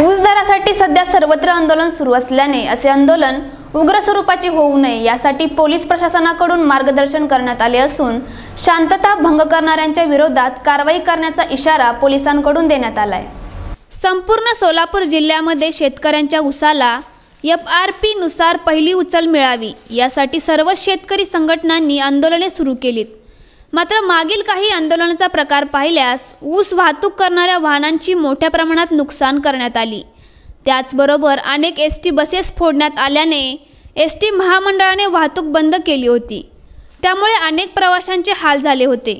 ऊस दरासाठी सध्या सर्वत्र आंदोलन सुरू असल्याने असे आंदोलन उग्र स्वरूपाचे होऊ नये यासाठी पोलीस प्रशासनाकडून मार्गदर्शन करण्यात आले असून शांतता भंग करणाऱ्यांच्या विरोधात कारवाई करण्याचा इशारा पोलिसांकडून देण्यात आलाय संपूर्ण सोलापूर जिल्ह्यामध्ये शेतकऱ्यांच्या ऊसाला एफ आर पीनुसार पहिली उचल मिळावी यासाठी सर्व शेतकरी संघटनांनी आंदोलने सुरू केलीत मात्र मागील काही आंदोलनाचा प्रकार पाहिल्यास ऊस वाहतूक करणाऱ्या वाहनांची मोठ्या प्रमाणात नुकसान करण्यात आली त्याचबरोबर अनेक एस टी बसेस फोडण्यात आल्याने एस टी महामंडळाने वाहतूक बंद केली होती त्यामुळे अनेक प्रवाशांचे हाल झाले होते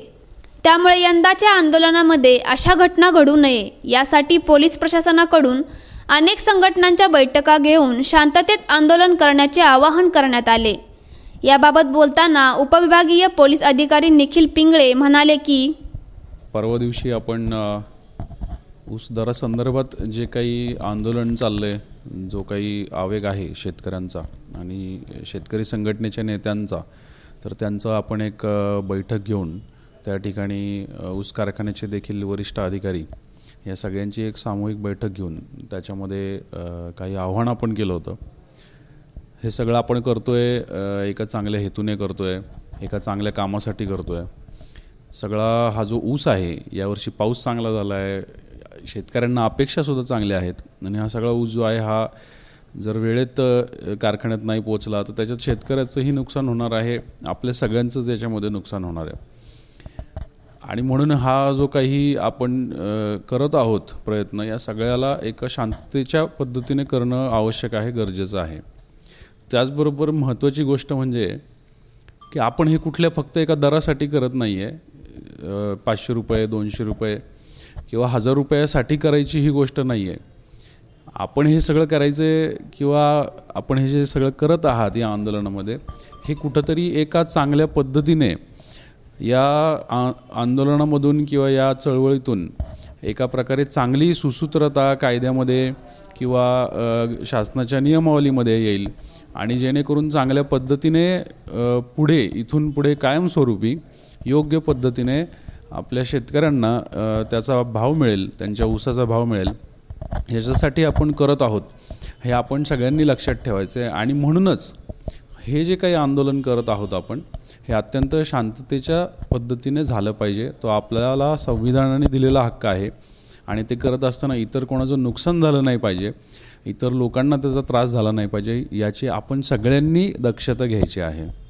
त्यामुळे यंदाच्या आंदोलनामध्ये अशा घटना घडू नये यासाठी पोलीस प्रशासनाकडून अनेक संघटनांच्या बैठका घेऊन शांततेत आंदोलन करण्याचे आवाहन करण्यात आले याबाबत बोलताना उपविभागीय पोलीस अधिकारी निखिल पिंगळे म्हणाले की परवा दिवशी आपण ऊस दरासंदर्भात जे काही आंदोलन चाललंय जो काही आवेग आहे शेतकऱ्यांचा आणि शेतकरी संघटनेच्या नेत्यांचा तर त्यांचं आपण एक बैठक घेऊन त्या ठिकाणी ऊस कारखान्याचे देखील वरिष्ठ अधिकारी या सगळ्यांची एक सामूहिक बैठक घेऊन त्याच्यामध्ये काही आव्हान आपण केलं होतं हे सगळं आपण करतो आहे एका चांगल्या हेतूने करतो आहे एका चांगल्या कामासाठी करतो आहे सगळा हा जो ऊस आहे यावर्षी पाऊस चांगला झाला आहे शेतकऱ्यांना अपेक्षासुद्धा चांगल्या आहेत आणि हा सगळा ऊस जो आहे हा जर वेळेत कारखान्यात नाही पोचला तर त्याच्यात शेतकऱ्याचंही नुकसान होणार आहे आपल्या सगळ्यांचंच याच्यामध्ये नुकसान होणार आहे आणि म्हणून हा जो काही आपण करत आहोत प्रयत्न या सगळ्याला एका शांततेच्या पद्धतीने करणं आवश्यक आहे गरजेचं आहे त्याचबरोबर महत्त्वाची गोष्ट म्हणजे की आपण हे कुठल्या फक्त एका दरासाठी करत नाही आहे पाचशे रुपये दोनशे रुपये किंवा हजार रुपयासाठी करायची ही गोष्ट नाही आहे आपण हे सगळं करायचे किंवा आपण हे जे सगळं करत आहात या आंदोलनामध्ये हे कुठंतरी एका चांगल्या पद्धतीने या आ आंदोलनामधून किंवा या चळवळीतून एका प्रकारे चांगली सुसूत्रता कायद्यामध्ये किंवा शासनाच्या नियमावलीमध्ये येईल आणि जेणेकरून चांगल्या पद्धतीने पुढे इथून पुढे कायमस्वरूपी योग्य पद्धतीने आपल्या शेतकऱ्यांना त्याचा भाव मिळेल त्यांच्या ऊसाचा भाव मिळेल ह्याच्यासाठी आपण करत आहोत हे आपण सगळ्यांनी लक्षात ठेवायचं आहे आणि म्हणूनच हे जे काही आंदोलन करत आहोत आपण हे अत्यंत शांततेच्या पद्धतीने झालं पाहिजे तो आपल्याला संविधानाने दिलेला हक्क आहे आणि ते करत असताना इतर कोणाचं नुकसान झालं नाही पाहिजे इतर लोकांना त्याचा त्रास झाला नाही पाहिजे याची आपण सगळ्यांनी दक्षता घ्यायची आहे